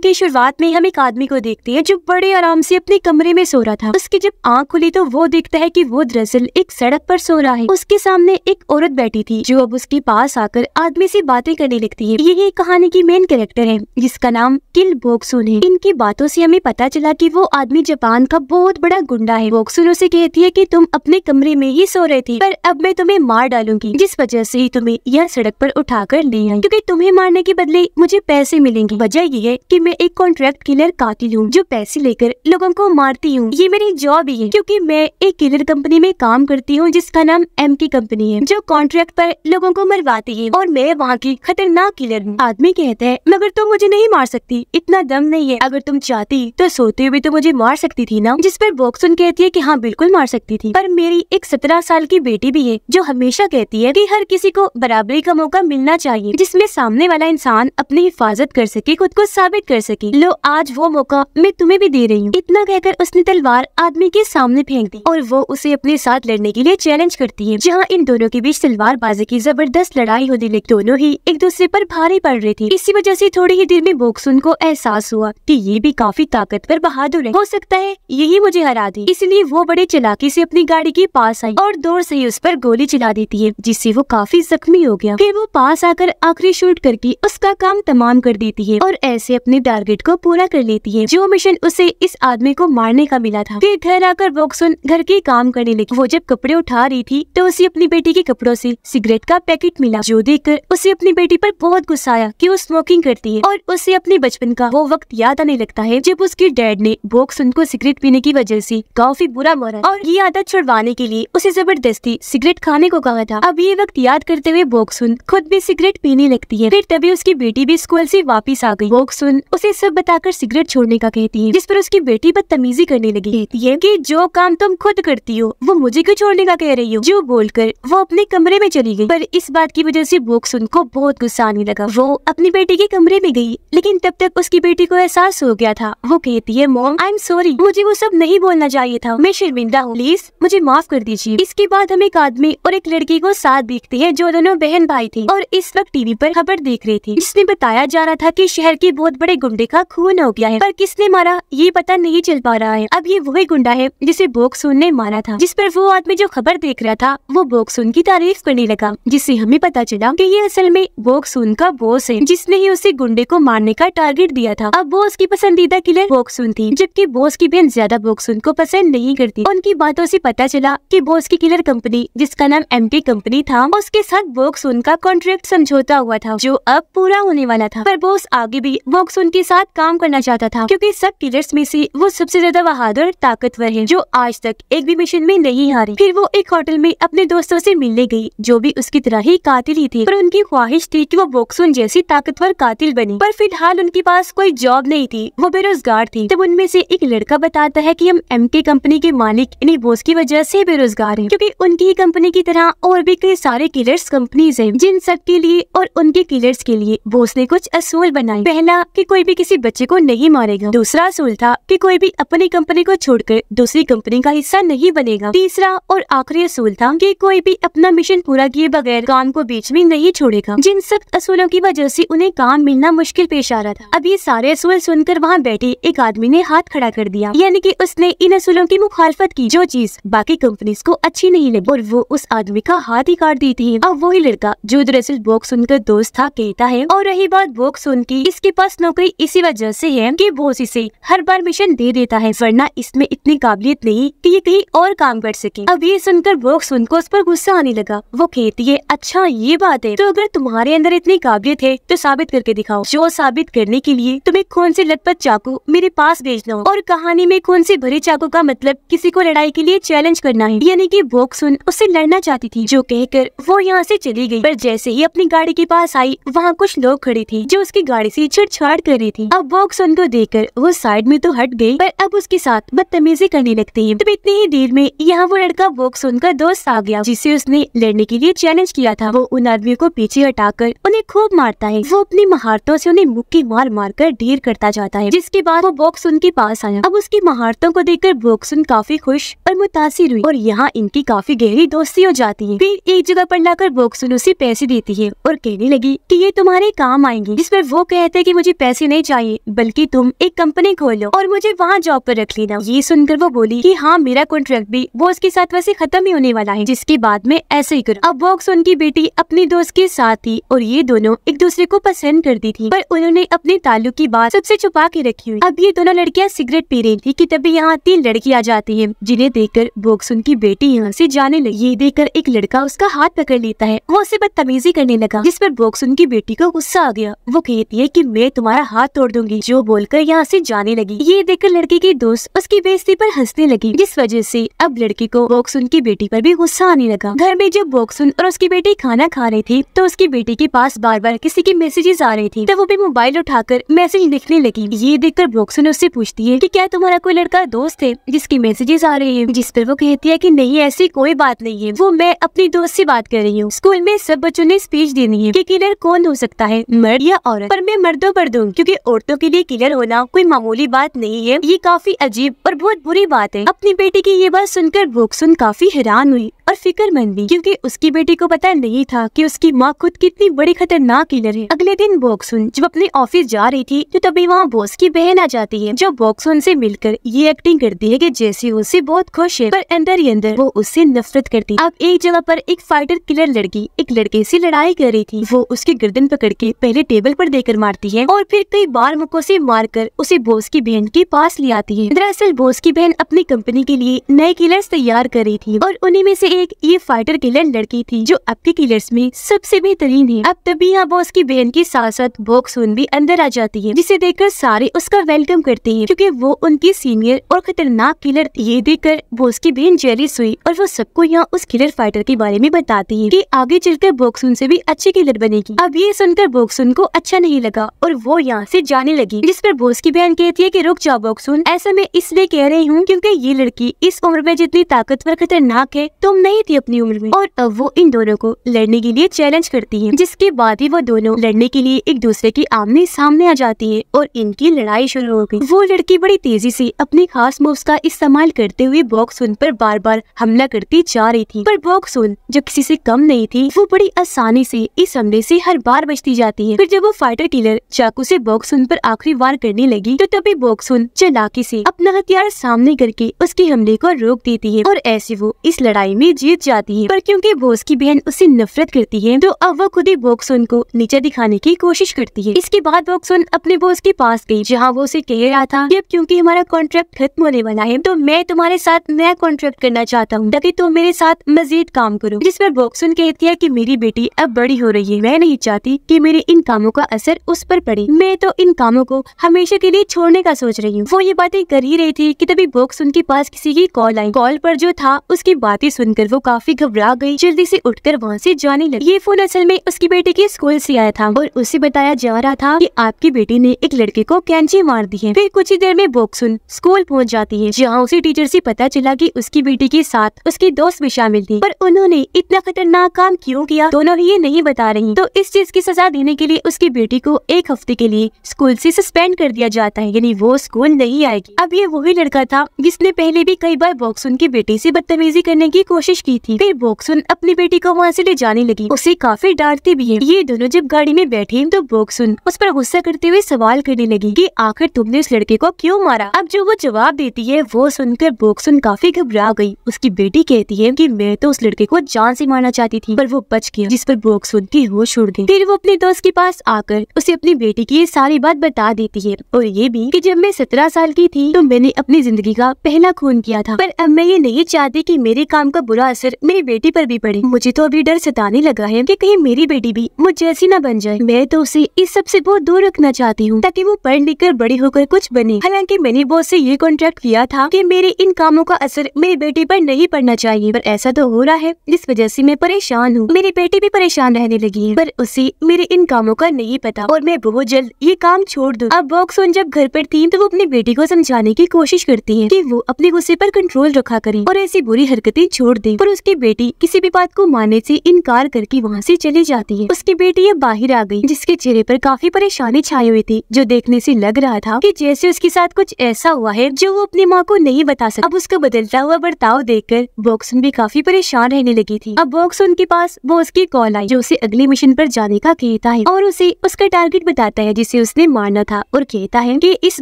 की शुरुआत में हम एक आदमी को देखते हैं जो बड़े आराम से अपने कमरे में सो रहा था उसकी जब आंख खुली तो वो देखता है कि वो दरअसल एक सड़क पर सो रहा है उसके सामने एक औरत बैठी थी जो अब उसके पास आकर आदमी से बातें करने लगती है यही कहानी की मेन कैरेक्टर है जिसका नाम किल बोक्सुन है इनकी बातों से हमें पता चला कि वो आदमी जापान का बहुत बड़ा गुंडा है बोक्सुन उसे कहती है कि तुम अपने कमरे में ही सो रहे थे पर अब मैं तुम्हें मार डालूंगी जिस वजह से तुम्हें यह सड़क पर कर ले आई क्योंकि तुम्हें मारने के बदले मुझे पैसे मिलेंगे वजह यह है की मैं एक कॉन्ट्रैक्ट किलर कातिल हूँ जो पैसे लेकर लोगों को मारती हूँ ये मेरी जॉब ही है क्योंकि मैं एक किलर कंपनी में काम करती हूँ जिसका नाम एम की कंपनी है जो कॉन्ट्रैक्ट पर लोगों को मरवाती है और मैं वहाँ की खतरनाक किलर हूँ आदमी कहते हैं मगर तुम तो मुझे नहीं मार सकती इतना दम नहीं है अगर तुम चाहती तो सोते हुए तो मुझे मार सकती थी ना जिस पर बॉक्सन कहती है की हाँ बिल्कुल मार सकती थी पर मेरी एक सत्रह साल की बेटी भी है जो हमेशा कहती है की हर किसी को बराबरी का मौका मिलना चाहिए जिसमे सामने वाला इंसान अपनी हिफाजत कर सके खुद को साबित कर कर सके लो आज वो मौका मैं तुम्हें भी दे रही हूँ इतना कहकर उसने तलवार आदमी के सामने फेंक दी और वो उसे अपने साथ लड़ने के लिए चैलेंज करती है जहाँ इन दोनों के बीच तलवार बाजी की जबरदस्त लड़ाई होने लगी दोनों ही एक दूसरे पर भारी पड़ रहे थे इसी वजह से थोड़ी ही देर में बोक्सुन को एहसास हुआ कि ये भी काफी ताकतवर बहादुर है हो सकता है यही मुझे हरा दे इसलिए वो बड़े चलाकी से अपनी गाड़ी के पास आई और दौर से ही उस पर गोली चला देती है जिससे वो काफी जख्मी हो गया फिर वो पास आकर आखिरी शूट करके उसका काम तमाम कर देती है और ऐसे अपने टारगेट को पूरा कर लेती है जो मिशन उसे इस आदमी को मारने का मिला था फिर घर आकर वोक्सुन घर के काम करने लगी वो जब कपड़े उठा रही थी तो उसे अपनी बेटी के कपड़ों से सिगरेट का पैकेट मिला जो देखकर उसे अपनी बेटी पर बहुत गुस्सा आया कि वो स्मोकिंग करती है और उसे अपने बचपन का वो वक्त याद आने लगता है जब उसके डैड ने वोक्सुन को सिगरेट पीने की वजह से काफी बुरा मरा और ये आदत छुड़वाने के लिए उसे जबरदस्ती सिगरेट खाने को कहा था अब ये वक्त याद करते हुए वोक्सुन खुद भी सिगरेट पीने लगती है फिर तभी उसकी बेटी भी स्कूल से वापिस आ गई वोक्सुन उसे सब बताकर सिगरेट छोड़ने का कहती है जिस पर उसकी बेटी बदतमीजी करने लगी कहती है की जो काम तुम खुद करती हो वो मुझे क्यों छोड़ने का कह रही हो जो बोलकर वो अपने कमरे में चली गई पर इस बात की वजह से बोक्स उनको बहुत गुस्सा आने लगा वो अपनी बेटी के कमरे में गई लेकिन तब तक उसकी बेटी को एहसास हो गया था वो कहती है मॉम आई एम सॉरी मुझे वो सब नहीं बोलना चाहिए था मैं शर्मिंदा हूँ प्लीज मुझे माफ कर दीजिए इसके बाद हम एक आदमी और एक लड़की को साथ देखते हैं जो दोनों बहन भाई थे और इस वक्त टीवी पर खबर देख रही थी जिसमें बताया जा रहा था की शहर के बहुत बड़े गुंडे का खून हो गया है पर किसने मारा ये पता नहीं चल पा रहा है अब ये वही गुंडा है जिसे बोक्सून ने मारा था जिस पर वो आदमी जो खबर देख रहा था वो बोक्सून की तारीफ करने लगा जिससे हमें पता चला की ये असल में बोक्सून का बोस है जिसने ही उसे गुंडे को मारने का टारगेट दिया था अब बोस की पसंदीदा किलर बोक्सून थी जबकि बोस की बहन ज्यादा बोक्सून को पसंद नहीं करती उनकी बातों से पता चला कि बोस की किलर कंपनी जिसका नाम एम कंपनी था उसके साथ बोक्सून का कॉन्ट्रैक्ट समझौता हुआ था जो अब पूरा होने वाला था पर बोस आगे भी बोक्सून के के साथ काम करना चाहता था क्योंकि सब टीलर्स में से वो सबसे ज्यादा बहादुर ताकतवर है जो आज तक एक भी मिशन में नहीं हारी फिर वो एक होटल में अपने दोस्तों से मिलने गई जो भी उसकी तरह ही कातिल ही थी पर उनकी ख्वाहिश थी कि वो बॉक्सुन जैसी ताकतवर कातिल बनी पर फिलहाल उनके पास कोई जॉब नहीं थी वो बेरोजगार थी तब उनमें से एक लड़का बताता है की हम एम कंपनी के मालिक इन्हीं बोस की वजह से बेरोजगार है क्यूँकी उनकी ही कंपनी की तरह और भी कई सारे किलर्स कंपनीज है जिन सब के लिए और उनके किलर्स के लिए बोस ने कुछ असूल बनाए पहला कि कोई भी किसी बच्चे को नहीं मारेगा दूसरा असूल था कि कोई भी अपनी कंपनी को छोड़कर दूसरी कंपनी का हिस्सा नहीं बनेगा तीसरा और आखिरी असूल था कि कोई भी अपना मिशन पूरा किए बगैर काम को बीच में नहीं छोड़ेगा जिन सब असूलों की वजह ऐसी उन्हें काम मिलना मुश्किल पेश आ रहा था अब ये सारे असूल सुनकर वहाँ बैठे एक आदमी ने हाथ खड़ा कर दिया यानी की उसने इन असूलों की मुखालफत की जो चीज बाकी कंपनी को अच्छी नहीं लगी और वो उस आदमी का हाथ ही काट दी थी अब वही लड़का जो दरअसल बॉक्स सुनकर दोस्त था कहता है और रही बात बॉक्स सुन की इसके पास नौकरी भी इसी वजह से है कि वो इसे हर बार मिशन दे देता है वरना इसमें इतनी काबिलियत नहीं कि ये कहीं और काम कर सके अब ये सुनकर बोक्स उनको उस पर गुस्सा आने लगा वो कहती है अच्छा ये बात है तो अगर तुम्हारे अंदर इतनी काबिलियत है तो साबित करके दिखाओ जो साबित करने के लिए तुम्हें कौन से लतपत चाकू मेरे पास भेजना हो और कहानी में कौन से भरे चाकू का मतलब किसी को लड़ाई के लिए चैलेंज करना है यानी की कि सुन उससे लड़ना चाहती थी जो कहकर वो यहाँ से चली गई पर जैसे ही अपनी गाड़ी के पास आई वहाँ कुछ लोग खड़े थे जो उसकी गाड़ी से छेड़छाड़ कर रही थी अब बॉक्स उनको देकर वो साइड में तो हट गई पर अब उसके साथ बदतमीजी करने लगती है तब इतनी ही देर में यहाँ वो लड़का बॉक्स उनका दोस्त आ गया जिसे उसने लड़ने के लिए चैलेंज किया था वो उन आदमी को पीछे हटाकर उन्हें खूब मारता है वो अपनी महारतों से उन्हें मुक्की मार मार कर ढेर करता जाता है जिसके बाद वो बॉक्स उनके पास आया अब उसकी महारतों को देखकर बॉक्सन काफी खुश और मुतासर हुई और यहाँ इनकी काफी गहरी दोस्ती हो जाती है फिर एक जगह पर लाकर बॉक्सुन उसे पैसे देती है और कहने लगी की ये तुम्हारे काम आएंगे जिस पर वो कहते हैं की मुझे पैसे नहीं चाहिए बल्कि तुम एक कंपनी खोलो और मुझे वहाँ जॉब पर रख लेना ये सुनकर वो बोली की हाँ मेरा कॉन्ट्रैक्ट भी वो उसके साथ वैसे खत्म ही होने वाला है जिसके बाद में ऐसे ही करूँ अब बॉक्स उनकी बेटी अपने दोस्त के साथ थी और ये दोनों एक दूसरे को पसंद करती थी पर उन्होंने अपने ताल्लुक की बात सबसे छुपा के रखी हुई अब ये दोनों लड़कियाँ सिगरेट पी रही थी की तभी यहाँ तीन लड़की आ जाती है जिन्हें कर बॉक्स उनकी बेटी यहाँ ऐसी जाने लगी ये कर एक लड़का उसका हाथ पकड़ लेता है वो उसे बदतमीजी करने लगा जिस पर बॉक्स उनकी बेटी को गुस्सा आ गया वो कहती है की मैं तुम्हारा हाथ हाथ तोड़ दूंगी जो बोलकर यहाँ से जाने लगी ये देखकर लड़की की दोस्त उसकी बेइज्जती पर हंसने लगी जिस वजह से अब लड़की को बोक्सुन की बेटी पर भी गुस्सा आने लगा घर में जब बोक्सुन और उसकी बेटी खाना खा रही थी तो उसकी बेटी के पास बार बार किसी की मैसेजेस आ रही थी तब तो वो भी मोबाइल उठाकर मैसेज लिखने लगी ये देखकर बोक्सुन उससे पूछती है की क्या तुम्हारा कोई लड़का दोस्त है जिसकी मैसेजेस आ रही है जिस पर वो कहती है की नहीं ऐसी कोई बात नहीं है वो मैं अपनी दोस्त ऐसी बात कर रही हूँ स्कूल में सब बच्चों ने स्पीच देनी है की किलर कौन हो सकता है मर्द या औरत पर मैं मर्दों पर दूँ क्यूँकी क्योंकि औरतों के लिए क्लियर होना कोई मामूली बात नहीं है ये काफी अजीब और बहुत बुरी बात है अपनी बेटी की ये बात सुनकर भोक्सुन काफी हैरान हुई और फिक्रमंद भी क्योंकि उसकी बेटी को पता नहीं था कि उसकी माँ खुद कितनी बड़ी खतरनाक किलर है अगले दिन बॉक्सुन जब अपने ऑफिस जा रही थी तो तभी वहाँ बॉस की बहन आ जाती है जो बॉक्सुन से मिलकर ये एक्टिंग करती है कि जैसे उससे बहुत खुश है पर अंदर ही अंदर वो उससे नफरत करती अब एक जगह पर एक फाइटर किलर लड़की एक लड़के ऐसी लड़ाई कर रही थी वो उसकी गर्दन पकड़ के पहले टेबल आरोप देकर मारती है और फिर कई कई बार मुको से मारकर उसे बोस की बहन के पास ले आती है दरअसल बोस की बहन अपनी कंपनी के लिए नए किलर्स तैयार कर रही थी और उन्हीं में से एक ये फाइटर किलर लड़की थी जो अब के किलर्स में सबसे बेहतरीन है अब तभी यहाँ बोस की बहन के साथ साथ बॉक्स भी अंदर आ जाती है जिसे देखकर सारे उसका वेलकम करते हैं क्यूँकी वो उनकी सीनियर और खतरनाक किलर ये कर बोस की बहन जेलिस हुई और वो सबको यहाँ उस किलर फाइटर के बारे में बताती है की आगे चलकर बॉक्सून ऐसी भी अच्छी किलर बनेगी अब ये सुनकर बॉक्सून को अच्छा नहीं लगा और वो यहाँ से जाने लगी जिस पर बोस की बहन कहती है कि रुक जाओ बॉक्सुन ऐसा मैं इसलिए कह रही हूँ क्योंकि ये लड़की इस उम्र में जितनी ताकतवर खतरनाक है तुम तो नहीं थी अपनी उम्र में और अब वो इन दोनों को लड़ने के लिए चैलेंज करती है जिसके बाद ही वो दोनों लड़ने के लिए एक दूसरे की आमने सामने आ जाती है और इनकी लड़ाई शुरू हो गई वो लड़की बड़ी तेजी ऐसी अपनी खास मूव का इस्तेमाल करते हुए बॉक्सुन आरोप बार बार हमला करती जा रही थी पर बॉक्सुन जो किसी ऐसी कम नहीं थी वो बड़ी आसानी ऐसी इस हमले ऐसी हर बार बचती जाती है फिर जब वो फाइटर किलर चाकू से बॉक्स बॉक्सून पर आखिरी वार करने लगी तो तभी बॉक्सुन चलाकी से अपना हथियार सामने करके उसके हमले को रोक देती है और ऐसे वो इस लड़ाई में जीत जाती है पर क्योंकि बोस की बहन उससे नफरत करती है तो अब वो खुद ही बॉक्सुन को नीचे दिखाने की कोशिश करती है इसके बाद बॉक्सुन अपने बोस के पास गयी जहाँ वो उसे कह रहा था कि अब क्यूँकी हमारा कॉन्ट्रैक्ट खत्म होने वाला है तो मैं तुम्हारे साथ नया कॉन्ट्रैक्ट करना चाहता हूँ ताकि तुम मेरे साथ मजीद काम करो जिस पर बॉक्सुन कहती है की मेरी बेटी अब बड़ी हो रही है मैं नहीं चाहती की मेरे इन कामों का असर उस पर पड़े मैं तो इन कामों को हमेशा के लिए छोड़ने का सोच रही हूँ वो ये बातें कर ही रही थी कि तभी बॉक्स उनके पास किसी की कॉल आई कॉल पर जो था उसकी बातें सुनकर वो काफी घबरा गई जल्दी से उठकर वहाँ से जाने लगी ये फोन असल में उसकी बेटी के स्कूल से आया था और उसे बताया जा रहा था कि आपकी बेटी ने एक लड़के को कैंची मार दी है फिर कुछ ही देर में उन स्कूल पहुँच जाती है जहाँ उसे टीचर से पता चला की उसकी बेटी के साथ उसकी दोस्त भी शामिल थी पर उन्होंने इतना खतरनाक काम क्यों किया दोनों ही ये नहीं बता रही तो इस चीज की सजा देने के लिए उसकी बेटी को एक हफ्ते के लिए स्कूल से सस्पेंड कर दिया जाता है यानी वो स्कूल नहीं आएगी अब ये वही लड़का था जिसने पहले भी कई बार बॉक्सुन की बेटी से बदतमीजी करने की कोशिश की थी फिर बॉक्सुन अपनी बेटी को वहाँ से ले जाने लगी उसे काफी डांटती भी है ये दोनों जब गाड़ी में बैठे तो बॉक्सुन उस पर गुस्सा करते हुए सवाल करने लगी की आखिर तुमने उस लड़के को क्यूँ मारा अब जो वो जवाब देती है वो सुनकर बॉक्सुन काफी घबरा गयी उसकी बेटी कहती है की मैं तो उस लड़के को जान से मारना चाहती थी पर वो बच गया जिस पर बॉक्सुन की होश छोड़ गई फिर वो अपने दोस्त के पास आकर उसे अपनी बेटी की सारी बात बता देती है और ये भी कि जब मैं सत्रह साल की थी तो मैंने अपनी जिंदगी का पहला खून किया था पर अब मैं ये नहीं चाहती कि मेरे काम का बुरा असर मेरी बेटी पर भी पड़े मुझे तो अभी डर सताने लगा है कि कहीं मेरी बेटी भी मुझ जैसी न बन जाए मैं तो उसे इस सब से बहुत दूर रखना चाहती हूँ ताकि वो पढ़ लिख कर बड़ी होकर कुछ बने हालांकि मैंने बॉस से ये कॉन्ट्रैक्ट किया था कि मेरे इन कामों का असर मेरी बेटी पर नहीं पड़ना चाहिए पर ऐसा तो हो रहा है जिस वजह से मैं परेशान हूँ मेरी बेटी भी परेशान रहने लगी है पर उसे मेरे इन कामों का नहीं पता और मैं बहुत जल्द ये ये काम छोड़ दो अब बॉक्सोन जब घर पर थी तो वो अपनी बेटी को समझाने की कोशिश करती है कि वो अपने गुस्से पर कंट्रोल रखा करें और ऐसी बुरी हरकतें छोड़ दें पर उसकी बेटी किसी भी बात को मानने से इनकार करके वहाँ से चली जाती है उसकी बेटी अब बाहर आ गई जिसके चेहरे पर काफी परेशानी छाई हुई थी जो देखने से लग रहा था कि जैसे उसके साथ कुछ ऐसा हुआ है जो वो अपनी माँ को नहीं बता सकता अब उसका बदलता हुआ बर्ताव कर बॉक्सन भी काफी परेशान रहने लगी थी अब बॉक्सोन के पास वो उसकी कॉल आई जो उसे अगले मिशन पर जाने का कहता है और उसे उसका टारगेट बताता है जिसे उसने मारना था और कहता है कि इस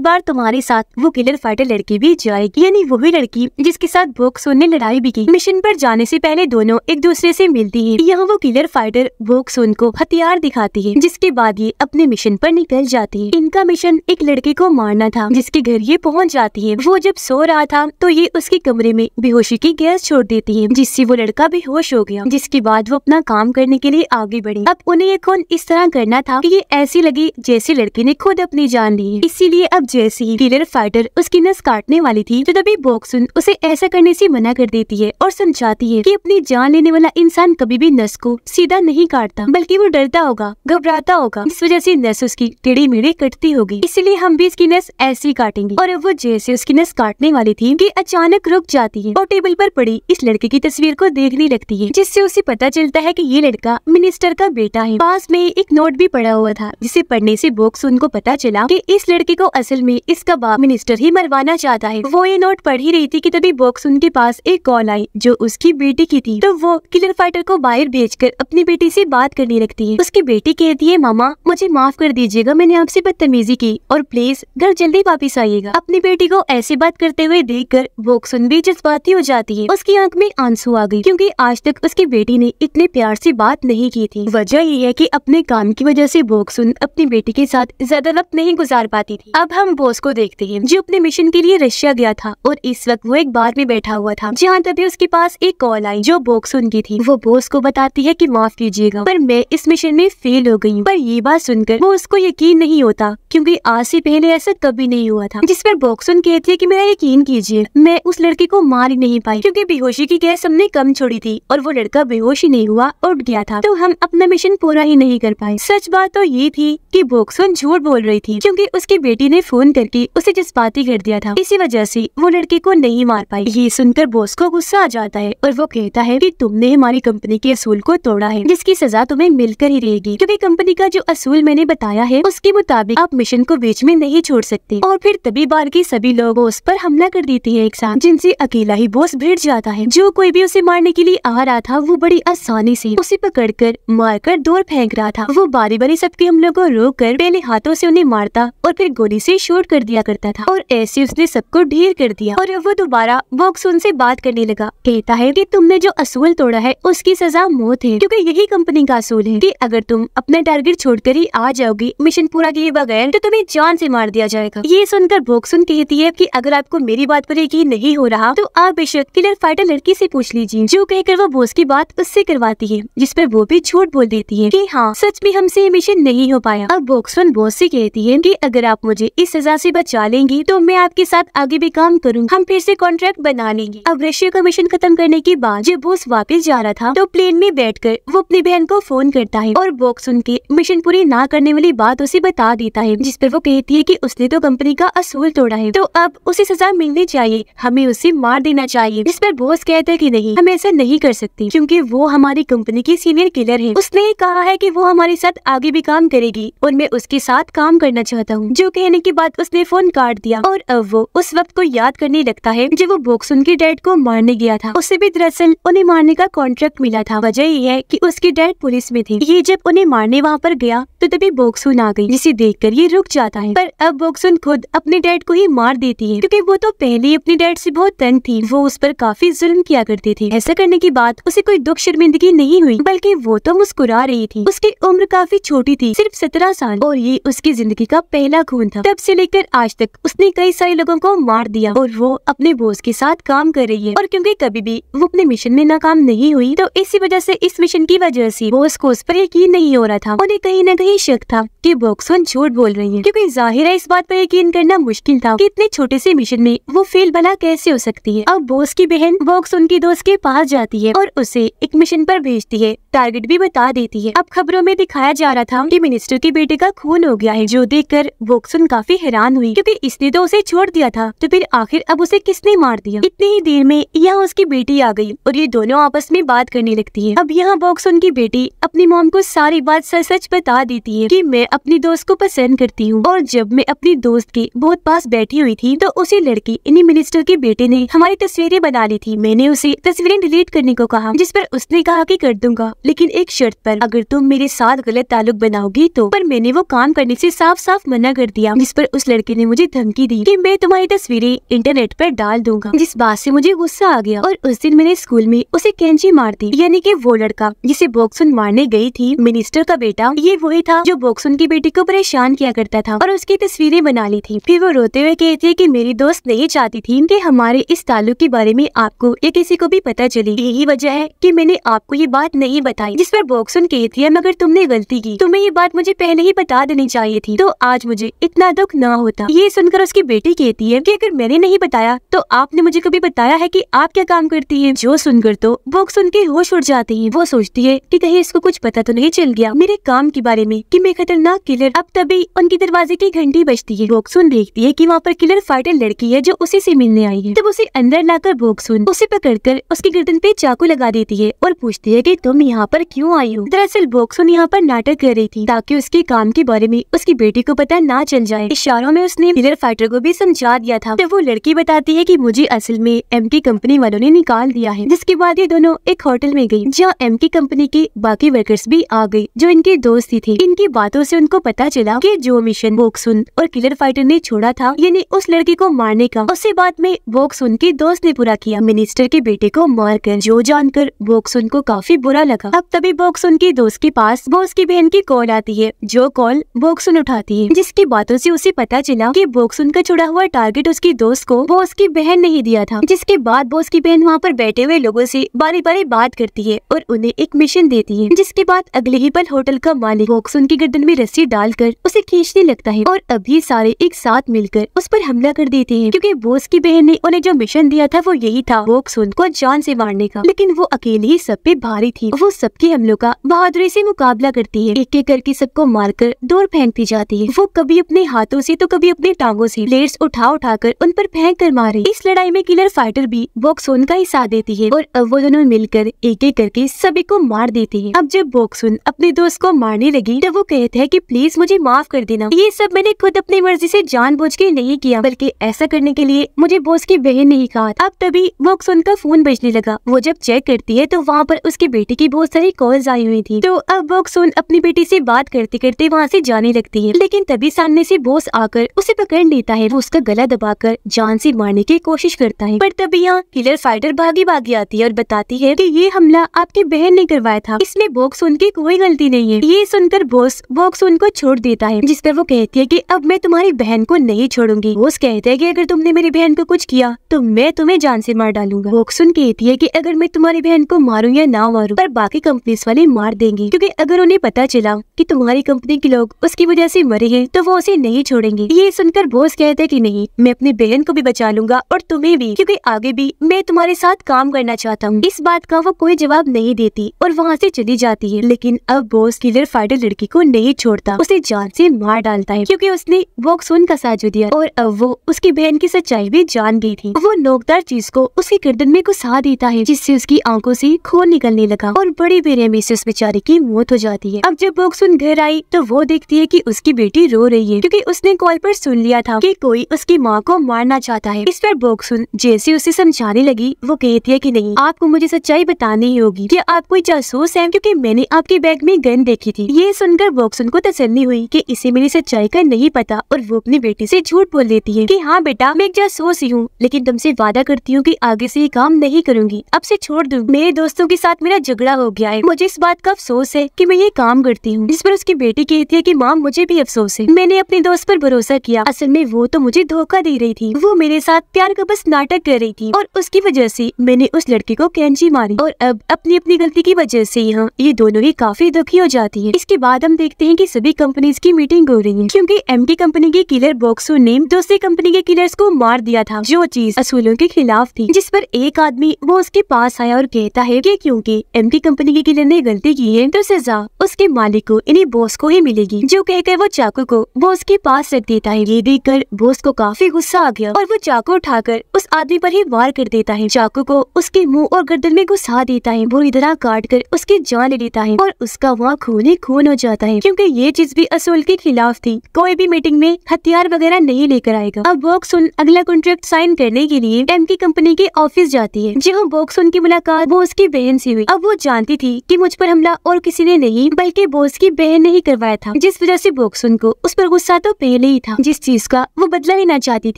बार तुम्हारे साथ वो किलर फाइटर लड़की भी जाएगी यानी वही लड़की जिसके साथ बोक्सो ने लड़ाई भी की मिशन पर जाने से पहले दोनों एक दूसरे से मिलती है यहाँ वो किलर फाइटर बोक्सोन को हथियार दिखाती है जिसके बाद ये अपने मिशन पर निकल जाती है इनका मिशन एक लड़के को मारना था जिसके घर ये पहुँच जाती है वो जब सो रहा था तो ये उसके कमरे में बेहोशी की गैस छोड़ देती है जिससे वो लड़का बेहोश हो गया जिसके बाद वो अपना काम करने के लिए आगे बढ़ी अब उन्हें ये खून इस तरह करना था की ये ऐसी लगी जैसे लड़की लड़के ने खुद अपनी जान ली इसीलिए अब जैसे ही किलर फाइटर उसकी नस काटने वाली थी तो तभी बॉक्सुन उसे ऐसा करने से मना कर देती है और समझाती है कि अपनी जान लेने वाला इंसान कभी भी नस को सीधा नहीं काटता बल्कि वो डरता होगा घबराता होगा इस वजह से नस उसकी टेढ़ी मेढ़ी कटती होगी इसलिए हम भी इसकी नस ऐसी काटेंगे और वो जैसे उसकी नस काटने वाली थी की अचानक रुक जाती है और टेबल पर पड़ी इस लड़के की तस्वीर को देखने लगती है जिससे उसे पता चलता है की ये लड़का मिनिस्टर का बेटा है पास में एक नोट भी पड़ा हुआ था जिसे पढ़ने से बॉक्स सुन को पता चला कि इस लड़के को असल में इसका बाप मिनिस्टर ही मरवाना चाहता है वो ये नोट पढ़ ही रही थी कि तभी बॉक्सुन के पास एक कॉल आई जो उसकी बेटी की थी तो वो किलर फाइटर को बाहर भेजकर अपनी बेटी से बात करने रखती है उसकी बेटी कहती है मामा मुझे माफ कर दीजिएगा मैंने आपसे बदतमीजी की और प्लीज घर जल्दी वापिस आइएगा अपनी बेटी को ऐसी बात करते हुए देख कर बॉक्सुन भी जज्बाती हो जाती है उसकी आँख में आंसू आ गयी क्यूँकी आज तक उसकी बेटी ने इतने प्यार से बात नहीं की थी वजह ये है की अपने काम की वजह से बॉक्सुन अपनी बेटी के साथ बाद ज्यादा वक्त नहीं गुजार पाती थी अब हम बोस को देखते हैं जो अपने मिशन के लिए रशिया गया था और इस वक्त वो एक बार में बैठा हुआ था जहाँ तभी उसके पास एक कॉल आई जो बोक्स उनकी थी वो बोस को बताती है की माफ कीजिएगा पर मैं इस मिशन में फेल हो गयी पर ये बात सुनकर वो उसको यकीन नहीं होता क्यूँकी आज से पहले ऐसा कभी नहीं हुआ था जिस पर बोक्सुन कहती है की मेरा यकीन कीजिए मैं उस लड़के को मार ही नहीं पाई क्यूँकी बेहोशी की गैस हमने कम छोड़ी थी और वो लड़का बेहोश ही नहीं हुआ उठ गया था तो हम अपना मिशन पूरा ही नहीं कर पाए सच बात तो ये थी कि बोक्सुन सोहन झूठ बोल रही थी क्योंकि उसकी बेटी ने फोन करके उसे जज्बाती कर दिया था इसी वजह से वो लड़के को नहीं मार पाई ये सुनकर बॉस को गुस्सा आ जाता है और वो कहता है कि तुमने हमारी कंपनी के असूल को तोड़ा है जिसकी सजा तुम्हें मिलकर ही रहेगी क्योंकि कंपनी का जो असूल मैंने बताया है उसके मुताबिक आप मिशन को बीच में नहीं छोड़ सकते और फिर तभी बार के सभी लोग उस पर हमला कर देते हैं एक साथ जिनसे अकेला ही बॉस भिड़ जाता है जो कोई भी उसे मारने के लिए आ रहा था वो बड़ी आसानी से उसे पकड़ मार कर दूर फेंक रहा था वो बारी बारी सबके हमलों को रोक कर पहले अपने हाथों से उन्हें मारता और फिर गोली से शूट कर दिया करता था और ऐसे उसने सबको ढेर कर दिया और अब वो दोबारा बॉक्सून से बात करने लगा कहता है कि तुमने जो असूल तोड़ा है उसकी सजा मौत है क्योंकि यही कंपनी का असूल है कि अगर तुम अपना टारगेट छोड़कर ही आ जाओगी मिशन पूरा किए बगैर तो तुम्हें जान से मार दिया जाएगा ये सुनकर बॉक्सून कहती है की अगर आपको मेरी बात पर यकीन नहीं हो रहा तो आप बेशक किलर फाइटर लड़की ऐसी पूछ लीजिए जो कहकर वो बोस की बात उससे करवाती है जिस पर वो भी झूठ बोल देती है की हाँ सच में हमसे मिशन नहीं हो पाया अब बॉक्सून लेकिन बॉस कहती है कि अगर आप मुझे इस सजा से बचा लेंगी तो मैं आपके साथ आगे भी काम करूँ हम फिर से कॉन्ट्रैक्ट बना लेंगे अब रशिया का मिशन खत्म करने के बाद जब बोस वापस जा रहा था तो प्लेन में बैठ वो अपनी बहन को फोन करता है और बॉक्स सुन के मिशन पूरी ना करने वाली बात उसे बता देता है जिस पर वो कहती है की उसने तो कंपनी का असूल तोड़ा है तो अब उसे सजा मिलनी चाहिए हमें उसे मार देना चाहिए जिस पर बोस कहते है की नहीं हम ऐसा नहीं कर सकते क्यूँकी वो हमारी कंपनी की सीनियर किलर है उसने कहा है की वो हमारे साथ आगे भी काम करेगी और मैं उसके साथ काम करना चाहता हूँ जो कहने के बाद उसने फोन काट दिया और अब वो उस वक्त को याद करने लगता है जब वो बॉक्स उनके डैड को मारने गया था उसे भी दरअसल उन्हें मारने का कॉन्ट्रैक्ट मिला था वजह यह है कि उसके डैड पुलिस में थे ये जब उन्हें मारने वहाँ पर गया तो तभी बोक्सुन आ गई जिसे देखकर ये रुक जाता है पर अब बोक्सुन खुद अपने डैड को ही मार देती है क्योंकि वो तो पहले ही अपने डैड से बहुत तंग थी वो उस पर काफी जुल्म किया करती थी ऐसा करने के बाद उसे कोई दुख शर्मिंदगी नहीं हुई बल्कि वो तो मुस्कुरा रही थी उसकी उम्र काफी छोटी थी सिर्फ सत्रह साल और ये उसकी जिंदगी का पहला खून था तब से लेकर आज तक उसने कई सारे लोगों को मार दिया और वो अपने बोस के साथ काम कर रही है और क्योंकि कभी भी वो अपने मिशन में नाकाम नहीं हुई तो इसी वजह से इस मिशन की वजह से बोस को उस पर यकीन नहीं हो रहा था उन्हें कहीं न कहीं शक था की बॉक्सवन झूठ बोल रही है क्यूँकी जाहिर है इस बात आरोप यकीन करना मुश्किल था की इतने छोटे से मिशन में वो फेल भला कैसे हो सकती है अब बोस की बहन बॉक्स उनकी दोस्त के पास जाती है और उसे एक मिशन आरोप भेजती है टारगेट भी बता देती है अब खबरों में दिखाया जा रहा था की मिनिस्टर के बेटे का खून फोन हो गया है जो देखकर वोक्सन काफी हैरान हुई क्योंकि इसने तो उसे छोड़ दिया था तो फिर आखिर अब उसे किसने मार दिया इतनी ही देर में यहाँ उसकी बेटी आ गई और ये दोनों आपस में बात करने लगती है अब यहाँ वोक्सन की बेटी अपनी मोम को सारी बात सच सच बता देती है की मैं अपनी दोस्त को पसंद करती हूँ और जब मैं अपनी दोस्त के बहुत पास बैठी हुई थी तो उसी लड़की इन्हीं मिनिस्टर के बेटे ने हमारी तस्वीरें बना ली थी मैंने उसे तस्वीरें डिलीट करने को कहा जिस पर उसने कहा की कर दूंगा लेकिन एक शर्त पर अगर तुम मेरे साथ गलत ताल्लुक बनाओगी तो पर मैंने वो काम काम करने से साफ साफ मना कर दिया जिस पर उस लड़के ने मुझे धमकी दी कि मैं तुम्हारी तस्वीरें इंटरनेट पर डाल दूंगा जिस बात से मुझे गुस्सा आ गया और उस दिन मैंने स्कूल में उसे कैंची मार दी यानी कि वो लड़का जिसे बॉक्सन मारने गई थी मिनिस्टर का बेटा ये वही था जो बॉक्सन की बेटी को परेशान किया करता था और उसकी तस्वीरें बना ली थी फिर वो रोते हुए कहती है की मेरी दोस्त नहीं चाहती थी की हमारे इस ताल्लुक के बारे में आपको या किसी को भी पता चले यही वजह है की मैंने आपको ये बात नहीं बताई जिस पर बॉक्सन कहती है मगर तुमने गलती की तुम्हें ये बात मुझे पहले ही बता देना करनी चाहिए थी तो आज मुझे इतना दुख न होता ये सुनकर उसकी बेटी कहती है की अगर मैंने नहीं बताया तो आपने मुझे कभी बताया है की आप क्या काम करती है जो सुनकर तो वो सुन के होश उड़ जाती है वो सोचती है की कहीं इसको कुछ पता तो नहीं चल गया मेरे काम के बारे में की मैं खतरनाक किलर अब तभी उनके दरवाजे की घंटी बजती है बोक्सुन देखती है कि वहाँ पर किलर फाइटर लड़की है जो उसी से मिलने आई है तब उसे अंदर लाकर बोक्सुन उसे पकड़कर उसकी गर्दन पे चाकू लगा देती है और पूछती है कि तुम यहाँ पर क्यों आई हो दरअसल बोक्सुन यहाँ पर नाटक कर रही थी ताकि उसके काम के बारे में उसकी बेटी को पता ना चल जाए इशारों में उसने किलर फाइटर को भी समझा दिया था जब तो वो लड़की बताती है की मुझे असल में एम कंपनी वालों ने निकाल दिया है जिसके बाद ये दोनों एक होटल में गयी जहाँ एम कंपनी के बाकी वर्कर्स भी आ गयी जो इनके दोस्त थी थे इनकी बातों ऐसी उनको पता चला की जो मिशन बोक्सुन और किलर फाइटर ने छोड़ा था यानी उस लड़की को मारने का उसी बात में बोक्सुन की दोस्त ने पूरा किया मिनिस्टर के बेटे को मार कर जो जानकर बोक्सुन को काफी बुरा लगा अब तभी बोक्सुन की दोस्त के पास वो उसकी बहन की कॉल आती है जो कॉल बोक्सुन उठाती है जिसकी बातों से उसे पता चला कि बोक्सुन का छुड़ा हुआ टारगेट उसकी दोस्त को वो उसकी बहन नहीं दिया था जिसके बाद वो उसकी बहन वहाँ पर बैठे हुए लोगों से बारी बारी बात करती है और उन्हें एक मिशन देती है जिसके बाद अगले ही पल होटल का मालिक बोक्सुन की गर्दन में रस्सी डालकर उसे खींचने लगता है और अभी सारे एक साथ मिलकर उस पर हमला कर देते हैं क्योंकि बोस की बहन ने उन्हें जो मिशन दिया था वो यही था बोक्सुन को जान से मारने का लेकिन वो अकेले ही सब पे भारी थी वो सबके हमलों का बहादुरी से मुकाबला करती है एक एक करके सबको मारकर दो दूर फेंकती जाती है वो कभी अपने हाथों से तो कभी अपने टांगों से प्लेट्स उठा उठा कर उन पर फेंक कर मारे इस लड़ाई में किलर फाइटर भी बॉक्सोन का ही साथ देती है और अब वो दोनों मिलकर एक एक करके सभी को मार देती है अब जब बॉक्सोन अपने दोस्त को मारने लगी तब वो कहते हैं की प्लीज मुझे माफ कर देना ये सब मैंने खुद अपनी मर्जी जान बोझ के नहीं किया बल्कि ऐसा करने के लिए मुझे बॉस की बहन नहीं कहा अब तभी बॉक्सोन का फोन बजने लगा वो जब चेक करती है तो वहाँ पर उसके बेटे की बहुत सारी कॉल्स आई हुई थी तो अब बॉक्सोन अपनी बेटी से बात करते करते वहाँ से जाने लगती है लेकिन तभी सामने से बोस आकर उसे पकड़ लेता है वो उसका गला दबाकर जान से मारने की कोशिश करता है पर तभी यहाँ किलर फाइटर भागी भागी आती है और बताती है की ये हमला आपकी बहन ने करवाया था इसमें बॉक्स उनकी कोई गलती नहीं है ये सुनकर बोस बॉक्स उनको छोड़ देता है जिस पर वो कहती है की अब मैं तुम्हारी बहन को नहीं छोड़ूंगी बोस कहते हैं की अगर तुमने मेरी बहन को कुछ किया तो मैं तुम्हें जान से मार डालूंगा बॉक्सुन कहती है की अगर मैं तुम्हारी बहन को मारूँ या ना मारूँ पर बाकी कंपनी वाले मार देंगी क्योंकि अगर उन्हें पता चला कि तुम्हारी कंपनी के लोग उसकी वजह से मरे हैं तो वो उसे नहीं छोड़ेंगे ये सुनकर बोस कहते कि नहीं मैं अपनी बहन को भी बचा लूंगा और तुम्हें भी क्योंकि आगे भी मैं तुम्हारे साथ काम करना चाहता हूँ इस बात का वो कोई जवाब नहीं देती और वहाँ से चली जाती है लेकिन अब बोस किलर फाइटर लड़की को नहीं छोड़ता उसे जान से मार डालता है क्योंकि उसने वोक्सोन का साजो दिया और अब वो उसकी बहन की सच्चाई भी जान गई थी वो नोकदार चीज को उसके गर्दन में घुसा देता है जिससे उसकी आंखों से खून निकलने लगा और बड़ी बेरहमी से उस बेचारे की मौत हो जाती है अब जब बोक्सुन घर आई तो वो देख देखती है कि उसकी बेटी रो रही है क्योंकि उसने कॉल पर सुन लिया था कि कोई उसकी माँ को मारना चाहता है इस पर बोक्सुन जैसे उसे समझाने लगी वो कहती है कि नहीं आपको मुझे सच्चाई बतानी होगी कि आप कोई जासूस है क्योंकि मैंने आपके बैग में गन देखी थी ये सुनकर बोक्सुन को तसली हुई की इसे मेरी सच्चाई का नहीं पता और वो अपनी बेटी ऐसी झूठ बोल देती है की हाँ बेटा मैं एक जासूस ही हूँ लेकिन तुमसे वादा करती हूँ की आगे ऐसी ये काम नहीं करूँगी अब ऐसी छोड़ दूँ मेरे दोस्तों के साथ मेरा झगड़ा हो गया है मुझे इस बात का अफसोस है की मैं ये काम करती हूँ जिस पर उसकी बेटी कहती है कि माँ मुझे भी अफसोस है मैंने अपने दोस्त पर भरोसा किया असल में वो तो मुझे धोखा दे रही थी वो मेरे साथ प्यार का बस नाटक कर रही थी और उसकी वजह से मैंने उस लड़की को कैंची मारी और अब अपनी अपनी गलती की वजह से यहाँ ये दोनों ही काफी दुखी हो जाती है इसके बाद हम देखते हैं की सभी कंपनीज की मीटिंग हो रही है क्यूँकी एम कंपनी के किलर बॉक्सो ने दूसरी कंपनी के किलर्स को मार दिया था जो चीज असूलों के खिलाफ थी जिस पर एक आदमी वो उसके पास आया और कहता है कि क्योंकि एमटी कंपनी के किलर ने गलती की है तो सजा उसके मालिक को इन्हीं बॉस को ही मिलेगी जो कहकर वो चाकू को बोस के पास रख देता है ये देख कर बोस को काफी गुस्सा आ गया और वो चाकू उठाकर उस आदमी पर ही वार कर देता है चाकू को उसके मुंह और गर्दन में घुसा देता है बुरी तरह काट कर उसकी जान लेता है और उसका वहाँ खून ही खून हो जाता है क्योंकि ये चीज भी असूल के खिलाफ थी कोई भी मीटिंग में हथियार वगैरह नहीं लेकर आएगा अब बॉक्सुन अगला कॉन्ट्रैक्ट साइन करने के लिए एम की कंपनी के ऑफिस जाती है जहाँ बॉक्सुन की मुलाकात बोस की बहन से हुई अब वो जानती थी की मुझ पर हमला और किसी ने नहीं बल्कि बोस की बहन ने ही करवाया था जिस वजह से बॉक्स को उस पर गुस्सा तो पहले ही था जिस चीज का वो बदला लेना चाहती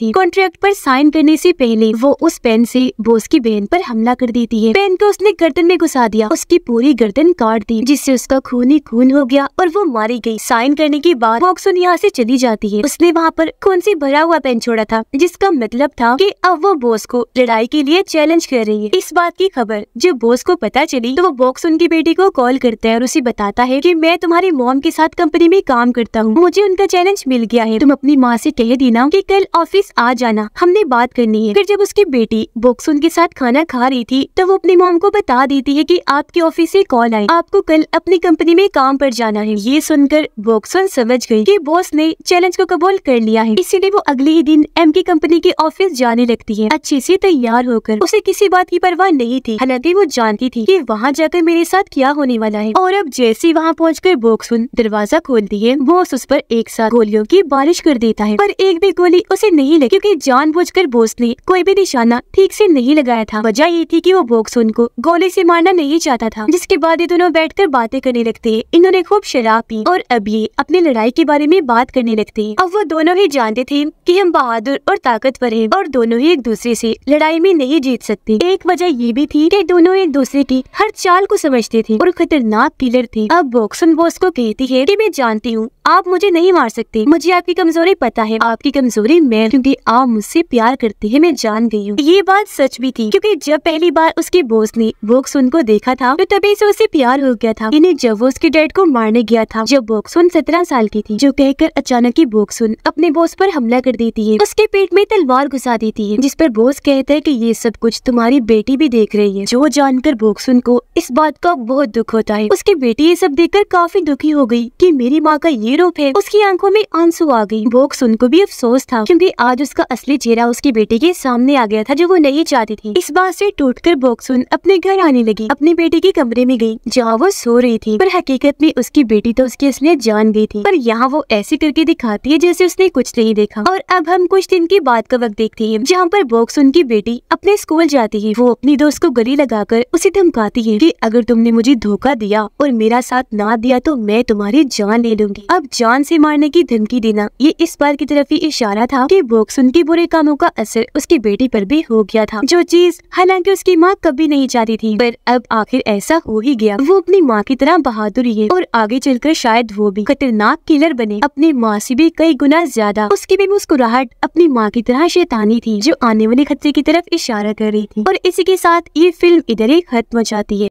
थी कॉन्ट्रैक्ट पर साइन करने से पहले वो उस पेन से बोस की बहन पर हमला कर देती है पेन को उसने गर्दन में घुसा दिया उसकी पूरी गर्दन काट दी जिससे उसका खून ही खून हो गया और वो मारी गयी साइन करने के बाद उन यहाँ ऐसी चली जाती है उसने वहाँ पर खून से भरा हुआ पेन छोड़ा था जिसका मतलब था की अब वो बोस को लड़ाई के लिए चैलेंज कर रही है इस बात की खबर जब बोस को पता चली तो वो बॉक्स उनकी बेटी को कॉल करता है और उसे बताता है की मैं तुम्हारी मॉम के साथ कंपनी में भी काम करता हूँ मुझे उनका चैलेंज मिल गया है तुम अपनी माँ ऐसी कह देना की कल ऑफिस आ जाना हमने बात करनी है फिर जब उसकी बेटी बोक्सुन के साथ खाना खा रही थी तो वो अपनी मोम को बता देती है की आपके ऑफिस ऐसी कॉल आई आपको कल अपनी कंपनी में काम आरोप जाना है ये सुनकर बोक्सुन समझ गयी की बॉस ने चैलेंज को कबूल कर लिया है इसीलिए वो अगले ही दिन एम की कंपनी के ऑफिस जाने लगती है अच्छे से तैयार होकर उसे किसी बात की परवाह नहीं थी हालांकि वो जानती थी कि वहाँ जाकर मेरे साथ क्या होने वाला है और अब जैसे वहाँ पहुँच कर बोक्सुन दरवाजा खोल देती है बोस उस पर एक साथ गोलियों की बारिश कर देता है पर एक भी गोली उसे नहीं लगी क्योंकि जानबूझकर बोस ने कोई भी निशाना ठीक से नहीं लगाया था वजह ये थी कि वो बोक्स को गोली से मारना नहीं चाहता था जिसके बाद ये दोनों कर बातें करने लगते है इन्होंने खूब शराब पी और अब ये अपनी लड़ाई के बारे में बात करने लगते है अब वो दोनों ही जानते थे की हम बहादुर और ताकतवर है और दोनों ही एक दूसरे ऐसी लड़ाई में नहीं जीत सकते एक वजह ये भी थी की दोनों एक दूसरे की हर चाल को समझते थे और खतरनाक पिलर थे अब बॉक्सन बॉस को कहती है की मैं जान जानती हूँ आप मुझे नहीं मार सकते मुझे आपकी कमजोरी पता है आपकी कमजोरी मैं क्योंकि आप मुझसे प्यार करते हैं मैं जान गई हूँ ये बात सच भी थी क्योंकि जब पहली बार उसके बोस ने बोक्सुन को देखा था तो तभी से उसे प्यार हो गया था इन्हें जब वो उसके डैड को मारने गया था जब बोक्सुन सत्रह साल की थी जो कहकर अचानक ही बोक्सुन अपने बोस पर हमला कर देती है उसके पेट में तलवार घुसा देती है जिस पर बोस कहता है की ये सब कुछ तुम्हारी बेटी भी देख रही है जो जानकर बोक्सुन को इस बात का बहुत दुख होता है उसकी बेटी ये सब देखकर काफी दुखी हो गई की मेरी माँ माँ का ये रूप है उसकी आंखों में आंसू आ गई सुन को भी अफसोस था क्योंकि आज उसका असली चेहरा उसके बेटे के सामने आ गया था जो वो नहीं चाहती थी इस बात से टूटकर बोक्सुन अपने घर आने लगी अपने बेटे के कमरे में गई जहाँ वो सो रही थी पर हकीकत में उसकी बेटी तो उसकी असलियत जान गई थी पर यहाँ वो ऐसे करके दिखाती है जैसे उसने कुछ नहीं देखा और अब हम कुछ दिन के बाद का वक्त देखते हैं जहाँ पर बोक्सुन की बेटी अपने स्कूल जाती है वो अपनी दोस्त को गली लगाकर उसे धमकाती है की अगर तुमने मुझे धोखा दिया और मेरा साथ ना दिया तो मैं तुम्हारी जान ले दूंगी अब जान से मारने की धमकी देना ये इस बार की तरफ ही इशारा था कि बोक्स के बुरे कामों का असर उसकी बेटी पर भी हो गया था जो चीज हालांकि उसकी माँ कभी नहीं चाहती थी पर अब आखिर ऐसा हो ही गया वो अपनी माँ की तरह बहादुर है और आगे चलकर शायद वो भी खतरनाक किलर बने अपनी माँ से भी कई गुना ज्यादा उसकी भी मुस्कुराहट अपनी माँ की तरह शैतानी थी जो आने वाले खतरे की तरफ इशारा कर रही थी और इसी के साथ ये फिल्म इधर ही खत्म हो जाती है